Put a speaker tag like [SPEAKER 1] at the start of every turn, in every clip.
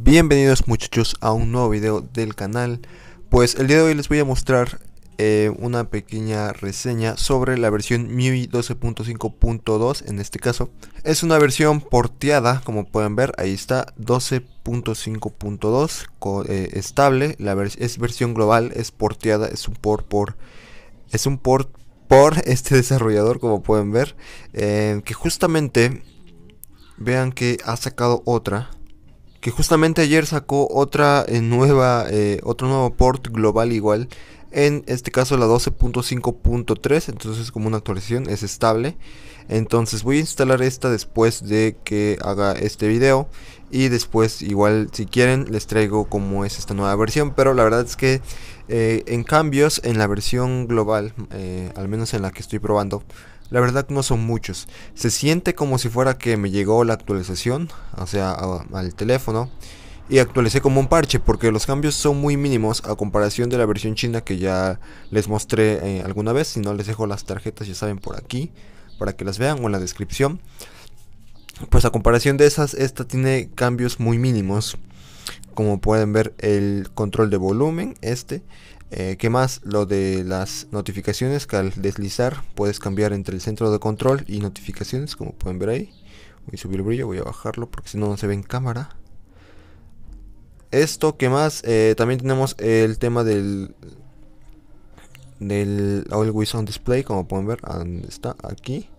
[SPEAKER 1] Bienvenidos muchachos a un nuevo video del canal Pues el día de hoy les voy a mostrar eh, una pequeña reseña sobre la versión MIUI 12.5.2 en este caso Es una versión porteada como pueden ver, ahí está 12.5.2 eh, estable la Es versión global, es porteada, es un port por... Es un port por este desarrollador como pueden ver eh, Que justamente vean que ha sacado otra y justamente ayer sacó otra eh, nueva, eh, otro nuevo port global igual en este caso la 12.5.3, entonces como una actualización es estable. Entonces voy a instalar esta después de que haga este video. Y después igual si quieren les traigo como es esta nueva versión. Pero la verdad es que eh, en cambios en la versión global, eh, al menos en la que estoy probando, la verdad no son muchos. Se siente como si fuera que me llegó la actualización, o sea, al teléfono y actualicé como un parche porque los cambios son muy mínimos a comparación de la versión china que ya les mostré eh, alguna vez. Si no les dejo las tarjetas ya saben por aquí para que las vean o en la descripción. Pues a comparación de esas, esta tiene cambios muy mínimos. Como pueden ver el control de volumen, este. Eh, ¿Qué más? Lo de las notificaciones que al deslizar puedes cambiar entre el centro de control y notificaciones como pueden ver ahí. Voy a subir el brillo, voy a bajarlo porque si no no se ve en cámara. Esto, que más? Eh, también tenemos el tema del del Always On Display, como pueden ver, está aquí.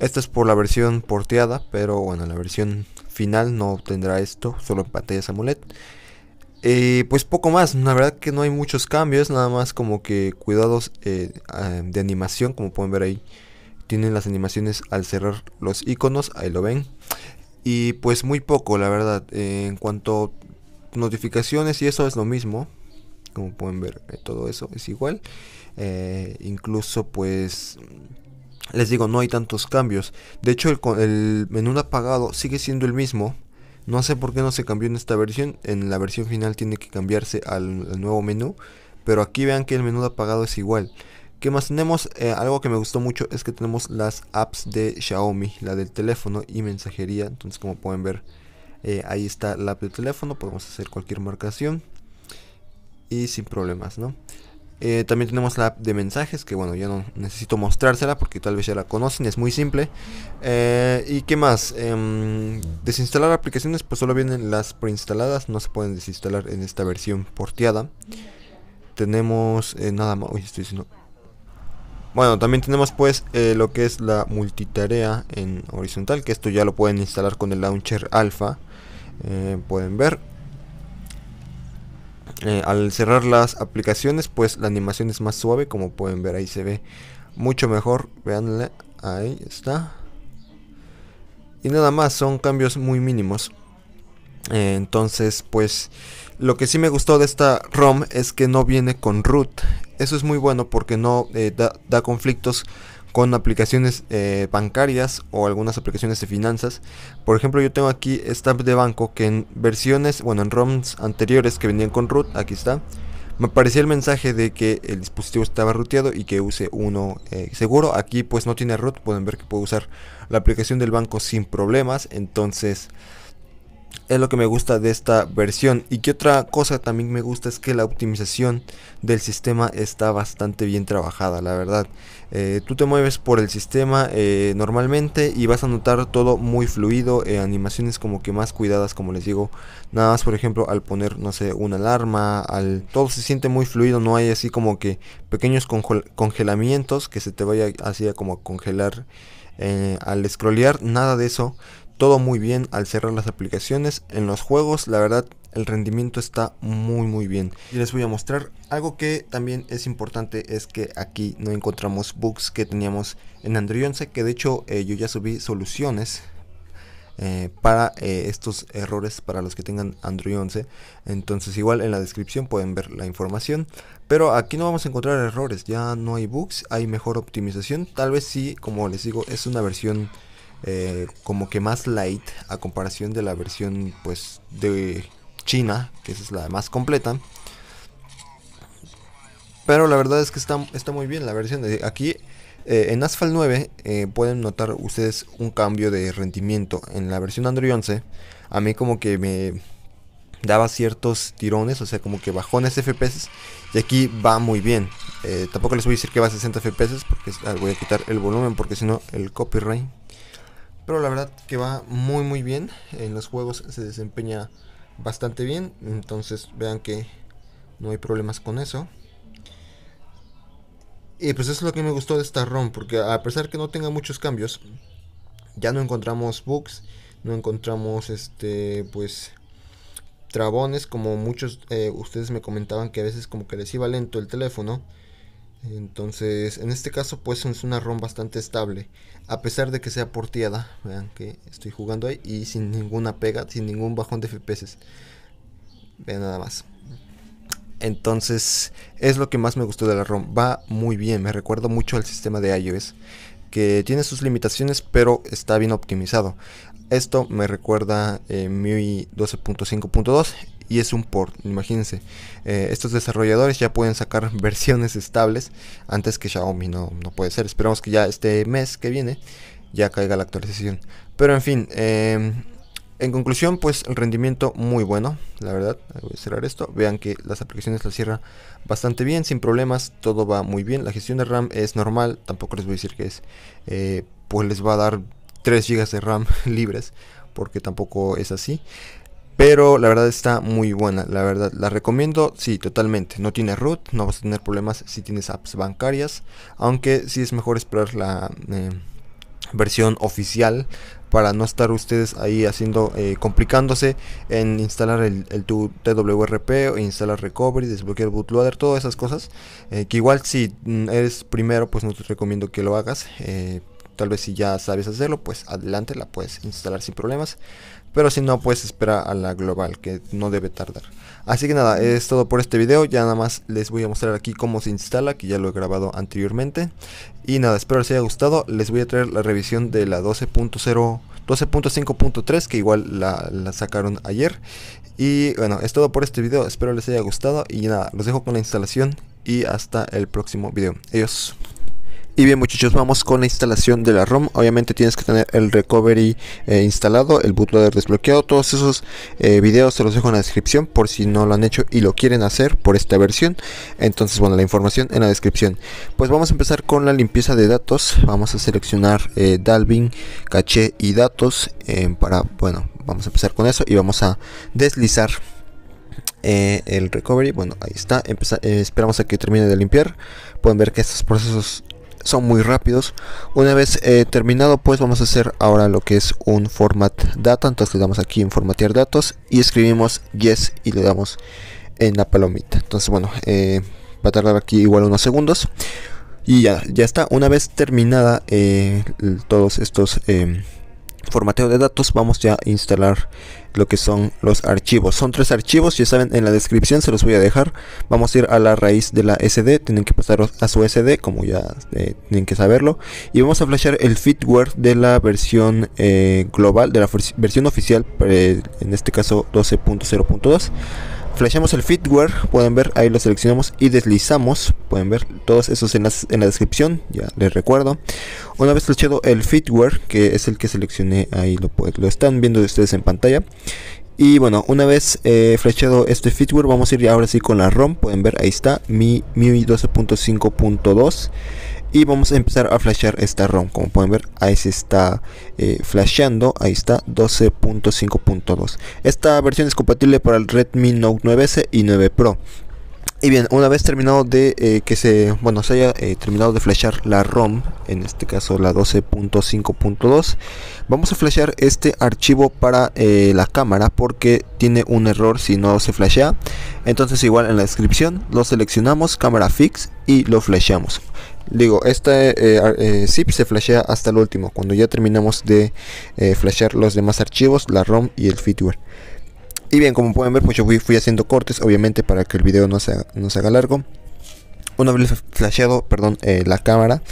[SPEAKER 1] Esta es por la versión porteada, pero bueno, la versión final no tendrá esto, solo en pantallas AMOLED. Y pues poco más, la verdad que no hay muchos cambios, nada más como que cuidados eh, eh, de animación, como pueden ver ahí. Tienen las animaciones al cerrar los iconos, ahí lo ven. Y pues muy poco, la verdad. en cuanto notificaciones y eso es lo mismo. Como pueden ver, eh, todo eso es igual. Eh, incluso pues les digo, no hay tantos cambios. De hecho, el, el menú apagado sigue siendo el mismo. No sé por qué no se cambió en esta versión. En la versión final tiene que cambiarse al, nuevo menú. Pero aquí vean que el menú apagado es igual. ¿Qué más tenemos? Eh, algo que me gustó mucho es que tenemos las apps de Xiaomi, la del teléfono y mensajería. Entonces, como pueden ver, eh, ahí está la app de teléfono, podemos hacer cualquier marcación y sin problemas, ¿no? Eh, también tenemos la app de mensajes, que bueno, ya no necesito mostrársela porque tal vez ya la conocen, es muy simple. Eh, ¿Y qué más? Em, desinstalar aplicaciones, pues solo vienen las preinstaladas, no se pueden desinstalar en esta versión porteada. Tenemos nada más, uy, estoy diciendo... Bueno, también tenemos pues lo que es la multitarea en horizontal, que esto ya lo pueden instalar con el launcher alfa. Eh, pueden ver eh, al cerrar las aplicaciones pues la animación es más suave como pueden ver ahí se ve mucho mejor veanle ahí está y nada más son cambios muy mínimos eh, entonces pues lo que sí me gustó de esta ROM es que no viene con root eso es muy bueno porque no da conflictos con aplicaciones eh, bancarias o algunas aplicaciones de finanzas. Por ejemplo, yo tengo aquí esta de banco que en versiones, bueno, en ROMs anteriores que venían con root, aquí está, me aparecía el mensaje de que el dispositivo estaba ruteado y que use uno eh, seguro. Aquí pues no tiene root, pueden ver que puedo usar la aplicación del banco sin problemas, entonces es lo que me gusta de esta versión. Y que otra cosa también me gusta es que la optimización del sistema está bastante bien trabajada, la verdad. Eh, tú te mueves por el sistema eh, normalmente y vas a notar todo muy fluido, eh, animaciones como que más cuidadas, como les digo. Nada más, por ejemplo, al poner, no sé, una alarma, al todo se siente muy fluido, no hay así como que pequeños congelamientos que se te vaya así como congelar. al scrollear, nada de eso todo muy bien al cerrar las aplicaciones. En los juegos, la verdad, el rendimiento está muy muy bien. Y les voy a mostrar algo que también es importante es que aquí no encontramos bugs que teníamos en Android 11, que de hecho eh, yo ya subí soluciones eh, para eh, estos errores para los que tengan Android 11 entonces igual en la descripción pueden ver la información pero aquí no vamos a encontrar errores ya no hay bugs hay mejor optimización tal vez sí como les digo es una versión eh, como que más light a comparación de la versión pues de China, que es la más completa. Pero la verdad es que está, está muy bien la versión aquí. Eh, en Asphalt 9 eh, pueden notar ustedes un cambio de rendimiento. En la versión Android 11 a mí como que me daba ciertos tirones, o sea como que bajones FPS y aquí va muy bien. tampoco les voy a decir que va a 60 FPS porque ah, voy a quitar el volumen porque si no el copyright pero la verdad que va muy muy bien. En los juegos se desempeña bastante bien. Entonces vean que no hay problemas con eso. Y pues eso es lo que me gustó de esta ROM. Porque a pesar que no tenga muchos cambios. Ya no encontramos bugs. No encontramos este pues trabones. Como muchos eh, ustedes me comentaban que a veces como que les iba lento el teléfono. Entonces, en este caso, pues es una ROM bastante estable, a pesar de que sea porteada. Vean que estoy jugando ahí y sin ninguna pega, sin ningún bajón de FPS. Vean nada más. Entonces, es lo que más me gustó de la ROM. Va muy bien, me recuerda mucho al sistema de iOS, que tiene sus limitaciones, pero está bien optimizado. Esto me recuerda eh, MIUI 12.5.2 y es un port, imagínense. Eh, estos desarrolladores ya pueden sacar versiones estables antes que Xiaomi, no, no puede ser. Esperamos que ya este mes que viene ya caiga la actualización. Pero en fin, em, en conclusión, pues el rendimiento muy bueno, la verdad. Voy a cerrar esto. Vean que las aplicaciones las cierra bastante bien, sin problemas, todo va muy bien. La gestión de RAM es normal, tampoco les voy a decir que es, eh, pues les va a dar 3 GB de RAM libres, porque tampoco es así. Pero la verdad está muy buena, la verdad la recomiendo, sí, totalmente. No tiene root, no vas a tener problemas si tienes apps bancarias, aunque sí es mejor esperar la eh, versión oficial para no estar ustedes ahí haciendo, eh, complicándose en instalar el, el tu TWRP, instalar recovery, desbloquear bootloader, todas esas cosas. Eh, que igual si eres primero, pues no te recomiendo que lo hagas Tal vez si ya sabes hacerlo, pues adelante, la puedes instalar sin problemas. Pero si no, pues espera a la global, que no debe tardar. Así que nada, es todo por este video. Ya nada más les voy a mostrar aquí cómo se instala, que ya lo he grabado anteriormente. Y nada, espero les haya gustado. Les voy a traer la revisión de la 12.0, 12.5.3, que igual la, la sacaron ayer. Y bueno, es todo por este video. Espero les haya gustado. Y nada, los dejo con la instalación. Y hasta el próximo video. Adiós. Y bien muchachos, vamos con la instalación de la ROM. Obviamente tienes que tener el recovery eh, instalado, el bootloader desbloqueado. Todos esos eh, videos se los dejo en la descripción por si no lo han hecho y lo quieren hacer por esta versión. Entonces, bueno, la información en la descripción. Pues vamos a empezar con la limpieza de datos. Vamos a seleccionar eh, Dalvin, caché y datos para, bueno, vamos a empezar con eso y vamos a deslizar el recovery bueno ahí está esperamos a que termine de limpiar pueden ver que estos procesos son muy rápidos una vez eh, terminado pues vamos a hacer ahora lo que es un format data entonces le damos aquí en formatear datos y escribimos yes y le damos en la palomita entonces bueno eh, va a tardar aquí igual unos segundos y ya, ya está una vez terminada eh, todos estos em, formateo de datos vamos ya a instalar lo que son los archivos son tres archivos ya saben en la descripción se los voy a dejar vamos a ir a la raíz de la SD tienen que pasar a su SD como ya eh, tienen que saberlo y vamos a flashear el fitware de la versión eh, global de la versión oficial en este caso 12.0.2 flechamos el fitware, pueden ver, ahí lo seleccionamos y deslizamos, pueden ver todos esos en, la descripción, ya les recuerdo. Una vez flechado el fitware, que es el que seleccioné, ahí lo, lo están viendo ustedes en pantalla. Y bueno, una vez eh, flechado este fitware, vamos a ir ahora sí con la ROM. Pueden ver, ahí está, mi MIUI 12.5.2 y vamos a empezar a flashear esta ROM como pueden ver ahí se está eh, flasheando ahí está 12.5.2 esta versión es compatible para el Redmi Note 9S y 9 Pro y bien, una vez terminado de eh, que se, bueno, se haya eh, terminado de flashear la ROM, en este caso la 12.5.2, vamos a flashear este archivo para la cámara porque tiene un error si no se flashea. Entonces igual en la descripción lo seleccionamos, cámara fix y lo flasheamos. Digo, esta eh, eh, zip se flashea hasta el último, cuando ya terminamos de eh, flashear los demás archivos, la ROM y el firmware. Y bien, como pueden ver, pues yo fui, haciendo cortes, obviamente para que el video no se, no se haga largo. Una vez flasheado, perdón, eh, la cámara,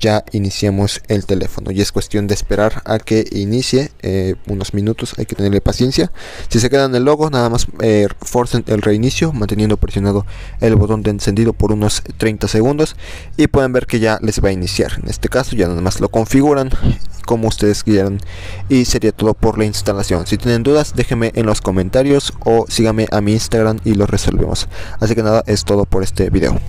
[SPEAKER 1] ya iniciamos el teléfono y es cuestión de esperar a que inicie eh, unos minutos hay que tenerle paciencia si se quedan en el logo nada más eh, forcen el reinicio manteniendo presionado el botón de encendido por unos 30 segundos y pueden ver que ya les va a iniciar en este caso ya nada más lo configuran como ustedes quieran y sería todo por la instalación si tienen dudas déjenme en los comentarios o síganme a mi instagram y lo resolvemos así que nada es todo por este video